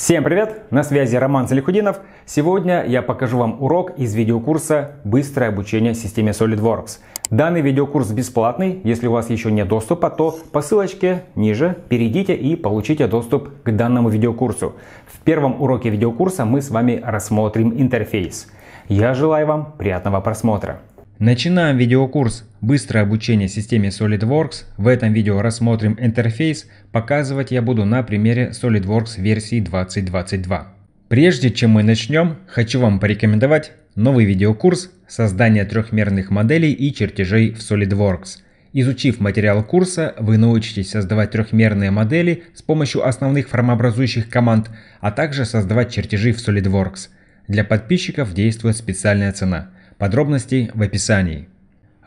Всем привет! На связи Роман Залихудинов. Сегодня я покажу вам урок из видеокурса «Быстрое обучение системе SolidWorks». Данный видеокурс бесплатный. Если у вас еще нет доступа, то по ссылочке ниже перейдите и получите доступ к данному видеокурсу. В первом уроке видеокурса мы с вами рассмотрим интерфейс. Я желаю вам приятного просмотра. Начинаем видеокурс «Быстрое обучение системе SolidWorks». В этом видео рассмотрим интерфейс. Показывать я буду на примере SolidWorks версии 2022. Прежде чем мы начнем, хочу вам порекомендовать новый видеокурс «Создание трехмерных моделей и чертежей в SolidWorks». Изучив материал курса, вы научитесь создавать трехмерные модели с помощью основных формообразующих команд, а также создавать чертежи в SolidWorks. Для подписчиков действует специальная цена – Подробности в описании.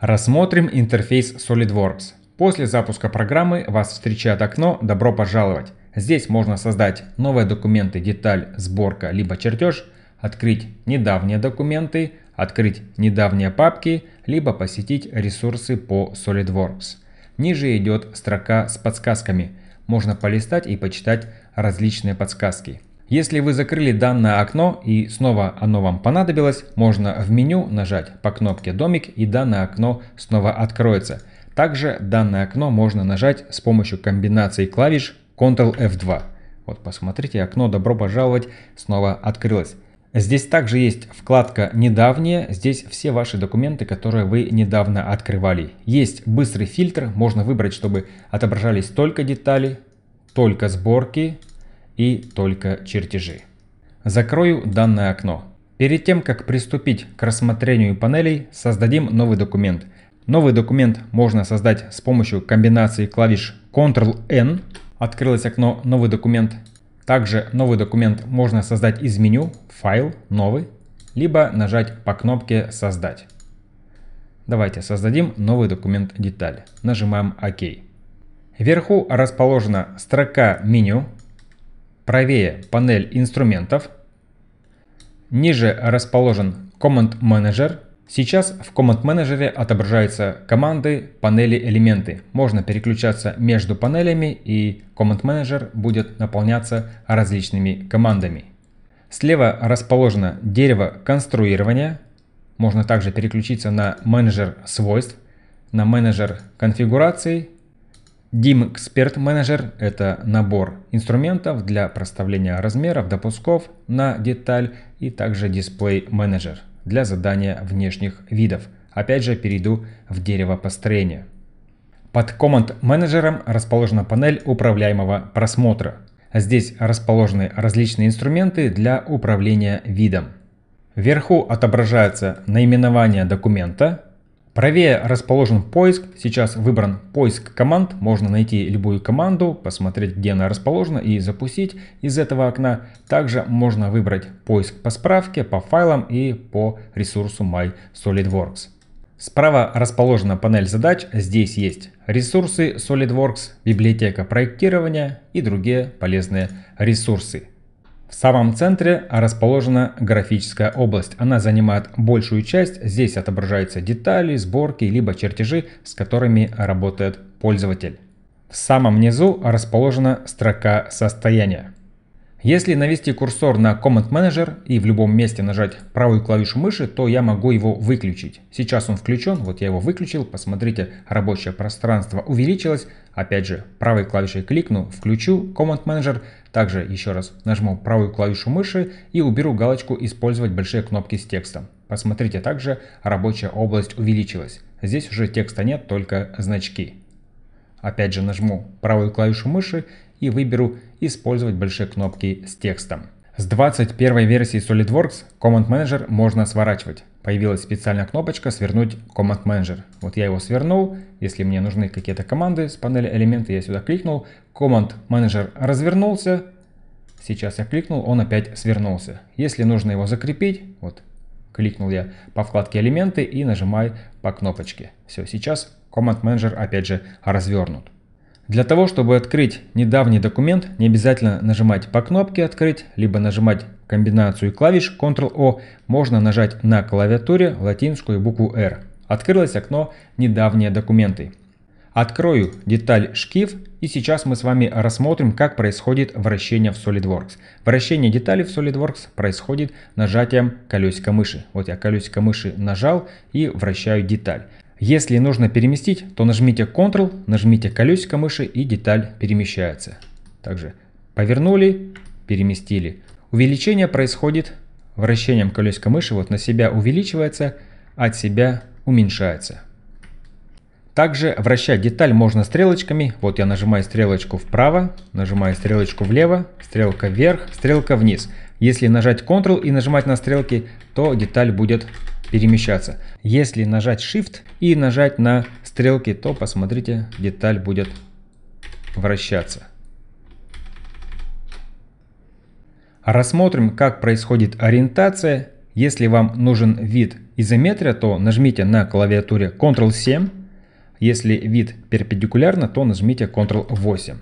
Рассмотрим интерфейс SolidWorks. После запуска программы вас встречает окно «Добро пожаловать». Здесь можно создать новые документы, деталь, сборка, либо чертеж, открыть недавние документы, открыть недавние папки, либо посетить ресурсы по SolidWorks. Ниже идет строка с подсказками. Можно полистать и почитать различные подсказки. Если вы закрыли данное окно и снова оно вам понадобилось, можно в меню нажать по кнопке «Домик» и данное окно снова откроется. Также данное окно можно нажать с помощью комбинации клавиш Ctrl F2. Вот посмотрите, окно «Добро пожаловать» снова открылось. Здесь также есть вкладка «Недавние». Здесь все ваши документы, которые вы недавно открывали. Есть быстрый фильтр. Можно выбрать, чтобы отображались только детали, только сборки, и только чертежи. Закрою данное окно. Перед тем, как приступить к рассмотрению панелей, создадим новый документ. Новый документ можно создать с помощью комбинации клавиш Ctrl-N. Открылось окно «Новый документ». Также новый документ можно создать из меню «Файл», «Новый», либо нажать по кнопке «Создать». Давайте создадим новый документ Деталь. Нажимаем «Ок». Вверху расположена строка меню, правее панель инструментов. Ниже расположен Command Manager. Сейчас в Command Manager отображаются команды, панели, элементы. Можно переключаться между панелями и Command Manager будет наполняться различными командами. Слева расположено дерево конструирования. Можно также переключиться на менеджер свойств, на менеджер конфигурации DIM Expert Manager – это набор инструментов для проставления размеров, допусков на деталь и также Display Manager для задания внешних видов. Опять же перейду в дерево построения. Под команд менеджером расположена панель управляемого просмотра. Здесь расположены различные инструменты для управления видом. Вверху отображается наименование документа, Правее расположен поиск, сейчас выбран поиск команд, можно найти любую команду, посмотреть где она расположена и запустить из этого окна. Также можно выбрать поиск по справке, по файлам и по ресурсу My SolidWorks. Справа расположена панель задач, здесь есть ресурсы SolidWorks, библиотека проектирования и другие полезные ресурсы. В самом центре расположена графическая область. Она занимает большую часть. Здесь отображаются детали, сборки, либо чертежи, с которыми работает пользователь. В самом низу расположена строка состояния. Если навести курсор на Command Manager и в любом месте нажать правую клавишу мыши, то я могу его выключить. Сейчас он включен, вот я его выключил, посмотрите, рабочее пространство увеличилось, Опять же, правой клавишей кликну, включу Command Manager, также еще раз нажму правую клавишу мыши и уберу галочку «Использовать большие кнопки с текстом». Посмотрите также, рабочая область увеличилась. Здесь уже текста нет, только значки. Опять же нажму правую клавишу мыши и выберу «Использовать большие кнопки с текстом». С 21 версии SolidWorks Command Manager можно сворачивать появилась специальная кнопочка «Свернуть Command Manager». Вот я его свернул. Если мне нужны какие-то команды с панели элементы, я сюда кликнул. Command Manager развернулся. Сейчас я кликнул, он опять свернулся. Если нужно его закрепить, вот кликнул я по вкладке элементы и нажимаю по кнопочке. Все, сейчас Command Manager опять же развернут. Для того, чтобы открыть недавний документ, не обязательно нажимать по кнопке «Открыть», либо нажимать комбинацию клавиш Ctrl-O, можно нажать на клавиатуре латинскую букву «R». Открылось окно «Недавние документы». Открою деталь «Шкив» и сейчас мы с вами рассмотрим, как происходит вращение в SolidWorks. Вращение детали в SolidWorks происходит нажатием колесика мыши. Вот я колесико мыши нажал и вращаю деталь. Если нужно переместить, то нажмите Ctrl, нажмите колесико мыши и деталь перемещается. Также повернули, переместили. Увеличение происходит вращением колесика мыши, вот на себя увеличивается, от себя уменьшается. Также вращать деталь можно стрелочками. Вот я нажимаю стрелочку вправо, нажимаю стрелочку влево, стрелка вверх, стрелка вниз. Если нажать Ctrl и нажимать на стрелки, то деталь будет перемещаться. Если нажать Shift и нажать на стрелки, то посмотрите, деталь будет вращаться. Рассмотрим, как происходит ориентация. Если вам нужен вид изометрия, то нажмите на клавиатуре Ctrl 7 если вид перпендикулярно, то нажмите Ctrl-8.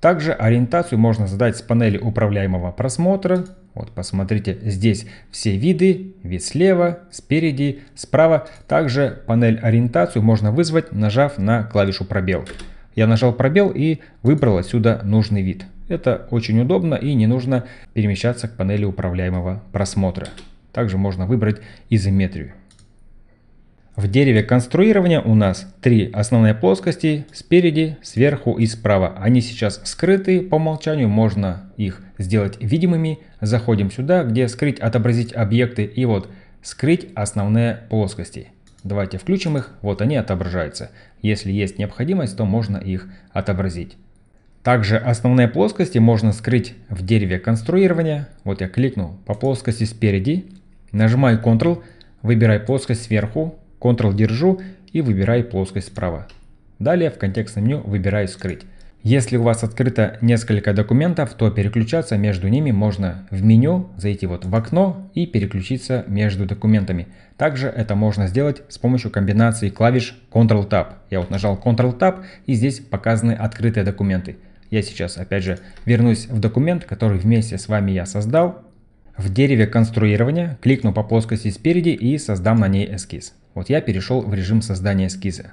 Также ориентацию можно задать с панели управляемого просмотра. Вот посмотрите, здесь все виды, вид слева, спереди, справа. Также панель ориентацию можно вызвать, нажав на клавишу пробел. Я нажал пробел и выбрал отсюда нужный вид. Это очень удобно и не нужно перемещаться к панели управляемого просмотра. Также можно выбрать изометрию. В дереве конструирования у нас три основные плоскости спереди, сверху и справа. Они сейчас скрыты по умолчанию, можно их сделать видимыми. Заходим сюда, где скрыть, отобразить объекты и вот скрыть основные плоскости. Давайте включим их, вот они отображаются. Если есть необходимость, то можно их отобразить. Также основные плоскости можно скрыть в дереве конструирования. Вот я кликнул по плоскости спереди, нажимаю Ctrl, выбираю плоскость сверху, Ctrl держу и выбираю плоскость справа. Далее в контекстном меню выбираю «Скрыть». Если у вас открыто несколько документов, то переключаться между ними можно в меню, зайти вот в окно и переключиться между документами. Также это можно сделать с помощью комбинации клавиш Ctrl-Tab. Я вот нажал Ctrl-Tab и здесь показаны открытые документы. Я сейчас опять же вернусь в документ, который вместе с вами я создал в дереве конструирования кликну по плоскости спереди и создам на ней эскиз. Вот я перешел в режим создания эскиза.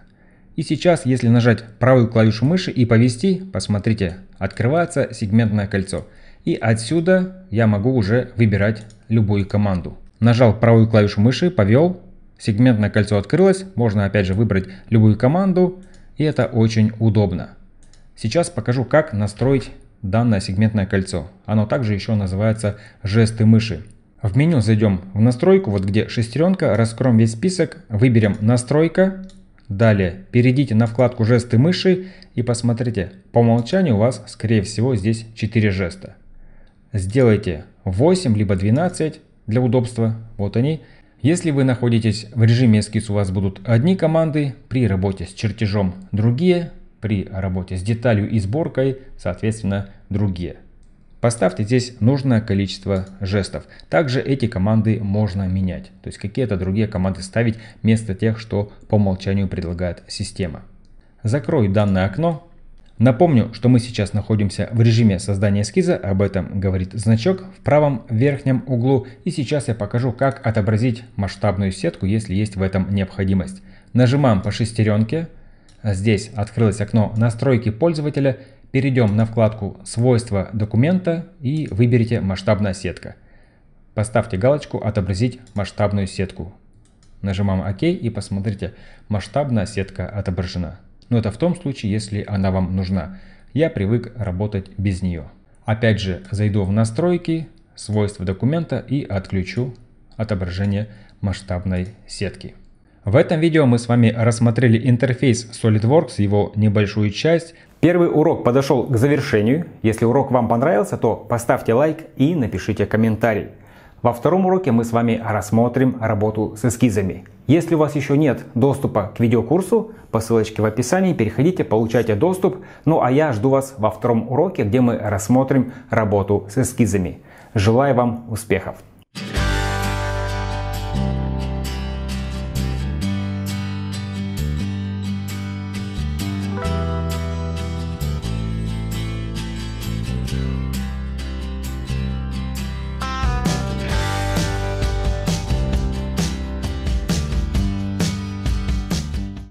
И сейчас, если нажать правую клавишу мыши и повести, посмотрите, открывается сегментное кольцо. И отсюда я могу уже выбирать любую команду. Нажал правую клавишу мыши, повел, сегментное кольцо открылось, можно опять же выбрать любую команду, и это очень удобно. Сейчас покажу, как настроить данное сегментное кольцо. Оно также еще называется жесты мыши. В меню зайдем в настройку, вот где шестеренка, раскроем весь список, выберем настройка, далее перейдите на вкладку жесты мыши и посмотрите, по умолчанию у вас скорее всего здесь 4 жеста. Сделайте 8 либо 12 для удобства, вот они. Если вы находитесь в режиме эскиз, у вас будут одни команды, при работе с чертежом другие, при работе с деталью и сборкой, соответственно, другие. Поставьте здесь нужное количество жестов. Также эти команды можно менять, то есть какие-то другие команды ставить вместо тех, что по умолчанию предлагает система. Закрою данное окно. Напомню, что мы сейчас находимся в режиме создания эскиза, об этом говорит значок в правом верхнем углу. И сейчас я покажу, как отобразить масштабную сетку, если есть в этом необходимость. Нажимаем по шестеренке, Здесь открылось окно «Настройки пользователя», перейдем на вкладку «Свойства документа» и выберите «Масштабная сетка». Поставьте галочку «Отобразить масштабную сетку». Нажимаем «Ок» и посмотрите, масштабная сетка отображена. Но это в том случае, если она вам нужна. Я привык работать без нее. Опять же, зайду в настройки, свойства документа и отключу отображение масштабной сетки. В этом видео мы с вами рассмотрели интерфейс SolidWorks, его небольшую часть. Первый урок подошел к завершению. Если урок вам понравился, то поставьте лайк и напишите комментарий. Во втором уроке мы с вами рассмотрим работу с эскизами. Если у вас еще нет доступа к видеокурсу, по ссылочке в описании переходите, получайте доступ. Ну а я жду вас во втором уроке, где мы рассмотрим работу с эскизами. Желаю вам успехов!